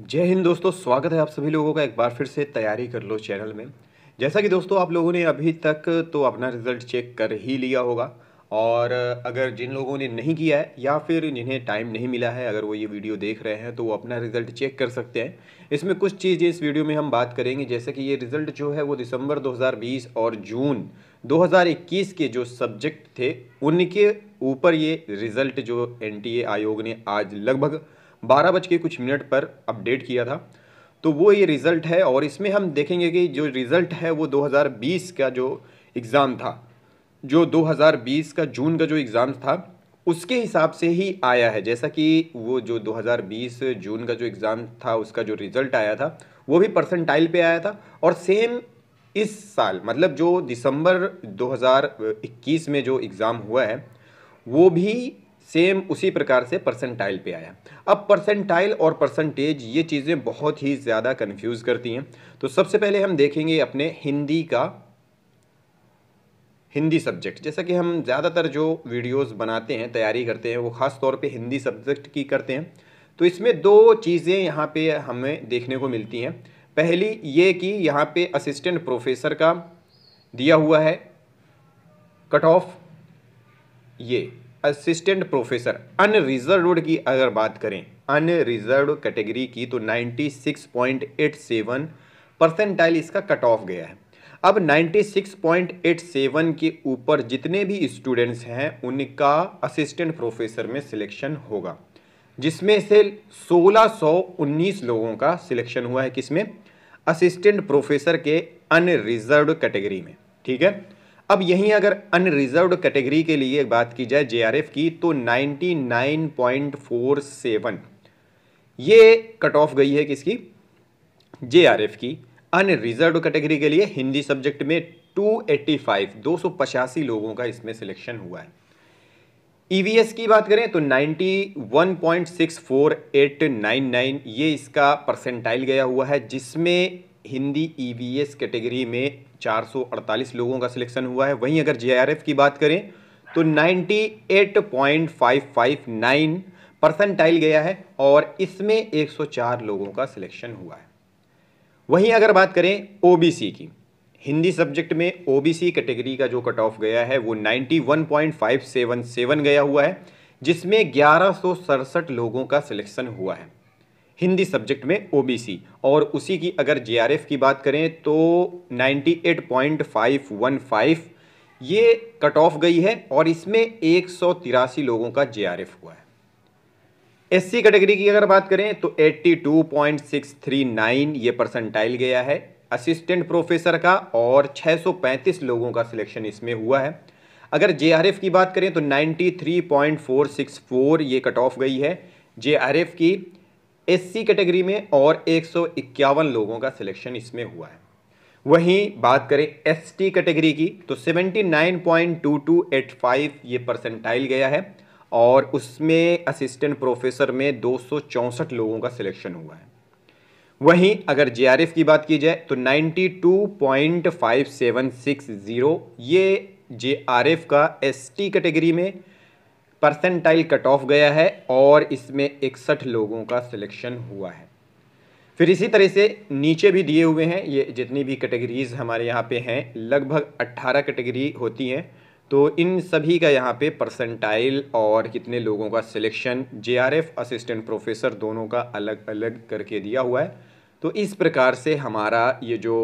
जय हिंद दोस्तों स्वागत है आप सभी लोगों का एक बार फिर से तैयारी कर लो चैनल में जैसा कि दोस्तों आप लोगों ने अभी तक तो अपना रिज़ल्ट चेक कर ही लिया होगा और अगर जिन लोगों ने नहीं किया है या फिर जिन्हें टाइम नहीं मिला है अगर वो ये वीडियो देख रहे हैं तो वो अपना रिज़ल्ट चेक कर सकते हैं इसमें कुछ चीज़ें इस वीडियो में हम बात करेंगे जैसे कि ये रिज़ल्ट जो है वो दिसंबर 2020 और जून 2021 के जो सब्जेक्ट थे उनके ऊपर ये रिज़ल्ट जो एन आयोग ने आज लगभग बारह बज के कुछ मिनट पर अपडेट किया था तो वो ये रिज़ल्ट है और इसमें हम देखेंगे कि जो रिज़ल्ट है वो 2020 का जो एग्ज़ाम था जो 2020 का जून का जो एग्ज़ाम था उसके हिसाब से ही आया है जैसा कि वो जो 2020 जून का जो एग्ज़ाम था उसका जो रिज़ल्ट आया था वो भी परसेंटाइल पे आया था और सेम इस साल मतलब जो दिसंबर 2021 में जो एग्ज़ाम हुआ है वो भी सेम उसी प्रकार से परसेंटाइल पे आया अब परसेंटाइल और परसेंटेज ये चीज़ें बहुत ही ज़्यादा कन्फ्यूज़ करती हैं तो सबसे पहले हम देखेंगे अपने हिंदी का हिंदी सब्जेक्ट जैसा कि हम ज़्यादातर जो वीडियोस बनाते हैं तैयारी करते हैं वो ख़ास तौर पे हिंदी सब्जेक्ट की करते हैं तो इसमें दो चीज़ें यहाँ पे हमें देखने को मिलती हैं पहली ये कि यहाँ पे असिस्टेंट प्रोफेसर का दिया हुआ है कट ऑफ ये असिस्टेंट प्रोफेसर अनरिजर्व की अगर बात करें अनरिजर्व कैटेगरी की तो 96.87 परसेंटाइल इसका कट ऑफ गया है अब 96.87 के ऊपर जितने भी स्टूडेंट्स हैं उनका असिस्टेंट प्रोफेसर में सिलेक्शन होगा जिसमें से 1619 लोगों का सिलेक्शन हुआ है किसमें असिस्टेंट प्रोफेसर के अनरिजर्व कैटेगरी में ठीक है अब यहीं अगर अनरिजर्व कैटेगरी के लिए बात की जाए जेआरएफ की तो 99.47 ये कट ऑफ गई है किसकी जेआरएफ की अनरिजर्व कैटेगरी के लिए हिंदी सब्जेक्ट में 285 285 लोगों का इसमें सिलेक्शन हुआ है ईवीएस e की बात करें तो 91.64899 ये इसका परसेंटाइल गया हुआ है जिसमें हिंदी ईवीएस e कैटेगरी में 448 लोगों का सिलेक्शन हुआ है वहीं अगर जेआरएफ की बात करें तो 98.559 परसेंटाइल गया है और इसमें 104 लोगों का सिलेक्शन हुआ है वहीं अगर बात करें ओबीसी की हिंदी सब्जेक्ट में ओबीसी कैटेगरी का जो कट ऑफ गया है वो 91.577 गया हुआ है जिसमें ग्यारह लोगों का सिलेक्शन हुआ है हिंदी सब्जेक्ट में ओबीसी और उसी की अगर जेआरएफ की बात करें तो 98.515 ये कट ऑफ गई है और इसमें एक लोगों का जेआरएफ हुआ है एससी कैटेगरी की अगर बात करें तो 82.639 ये परसेंटाइल गया है असिस्टेंट प्रोफेसर का और 635 लोगों का सिलेक्शन इसमें हुआ है अगर जेआरएफ की बात करें तो 93.464 ये कट ऑफ गई है जेआरएफ की एससी कैटेगरी में और एक लोगों का सिलेक्शन इसमें हुआ है वहीं बात करें एसटी कैटेगरी की तो 79.2285 ये परसेंटाइल गया है और उसमें असिस्टेंट प्रोफेसर में दो लोगों का सिलेक्शन हुआ है वहीं अगर जे की बात की जाए तो 92.5760 ये जे का एसटी कैटेगरी में परसेंटाइल कट ऑफ गया है और इसमें इकसठ लोगों का सिलेक्शन हुआ है फिर इसी तरह से नीचे भी दिए हुए हैं ये जितनी भी कैटेगरीज़ हमारे यहाँ पे हैं लगभग 18 कैटेगरी होती हैं तो इन सभी का यहाँ पे परसेंटाइल और कितने लोगों का सिलेक्शन जेआरएफ असिस्टेंट प्रोफेसर दोनों का अलग अलग करके दिया हुआ है तो इस प्रकार से हमारा ये जो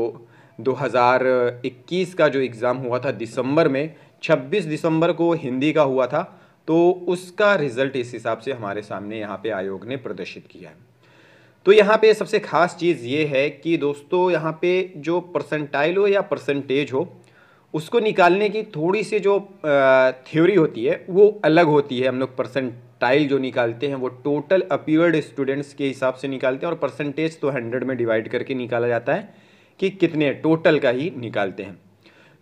2021 का जो एग्ज़ाम हुआ था दिसंबर में 26 दिसंबर को हिंदी का हुआ था तो उसका रिज़ल्ट इस हिसाब से हमारे सामने यहाँ पे आयोग ने प्रदर्शित किया है तो यहाँ पे सबसे खास चीज़ ये है कि दोस्तों यहाँ पे जो परसेंटाइल हो या परसेंटेज हो उसको निकालने की थोड़ी सी जो थ्योरी होती है वो अलग होती है हम लोग परसेंटाइल जो निकालते हैं वो टोटल अपीयर्ड स्टूडेंट्स के हिसाब से निकालते हैं और परसेंटेज तो हंड्रेड में डिवाइड करके निकाला जाता है कि कितने टोटल का ही निकालते हैं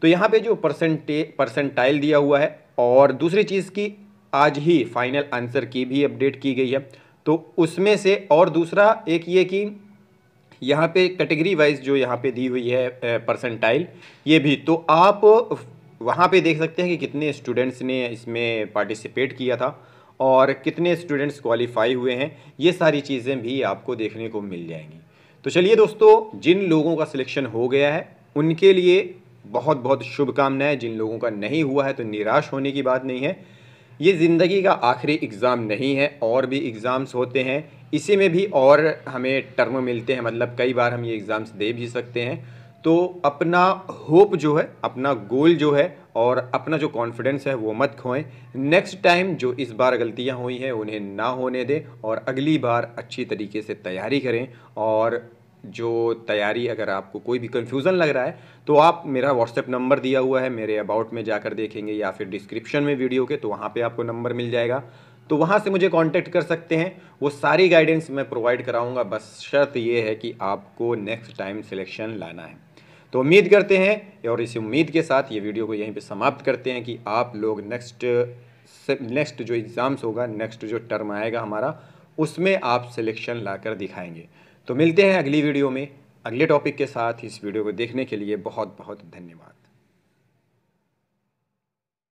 तो यहाँ पे जो परसेंटे परसेंटाइल दिया हुआ है और दूसरी चीज़ की आज ही फाइनल आंसर की भी अपडेट की गई है तो उसमें से और दूसरा एक ये कि यहाँ पे कैटेगरी वाइज जो यहाँ पे दी हुई है परसेंटाइल ये भी तो आप वहाँ पे देख सकते हैं कि कितने स्टूडेंट्स ने इसमें पार्टिसिपेट किया था और कितने स्टूडेंट्स क्वालिफाई हुए हैं ये सारी चीज़ें भी आपको देखने को मिल जाएंगी तो चलिए दोस्तों जिन लोगों का सिलेक्शन हो गया है उनके लिए बहुत बहुत शुभकामनाएं जिन लोगों का नहीं हुआ है तो निराश होने की बात नहीं है ये ज़िंदगी का आखिरी एग्ज़ाम नहीं है और भी एग्ज़ाम्स होते हैं इसी में भी और हमें टर्म मिलते हैं मतलब कई बार हम ये एग्ज़ाम्स दे भी सकते हैं तो अपना होप जो है अपना गोल जो है और अपना जो कॉन्फिडेंस है वो मत खोएं नेक्स्ट टाइम जो इस बार गलतियां हुई हैं उन्हें ना होने दें और अगली बार अच्छी तरीके से तैयारी करें और जो तैयारी अगर आपको कोई भी कंफ्यूजन लग रहा है तो आप मेरा व्हाट्सएप नंबर दिया हुआ है मेरे अबाउट में जाकर देखेंगे या फिर डिस्क्रिप्शन में वीडियो के तो वहाँ पे आपको नंबर मिल जाएगा तो वहाँ से मुझे कांटेक्ट कर सकते हैं वो सारी गाइडेंस मैं प्रोवाइड कराऊँगा बस शर्त ये है कि आपको नेक्स्ट टाइम सिलेक्शन लाना है तो उम्मीद करते हैं और इस उम्मीद के साथ ये वीडियो को यहीं पर समाप्त करते हैं कि आप लोग नेक्स्ट नेक्स्ट जो एग्ज़ाम्स होगा नेक्स्ट जो टर्म आएगा हमारा उसमें आप सिलेक्शन ला दिखाएंगे तो मिलते हैं अगली वीडियो में अगले टॉपिक के साथ इस वीडियो को देखने के लिए बहुत बहुत धन्यवाद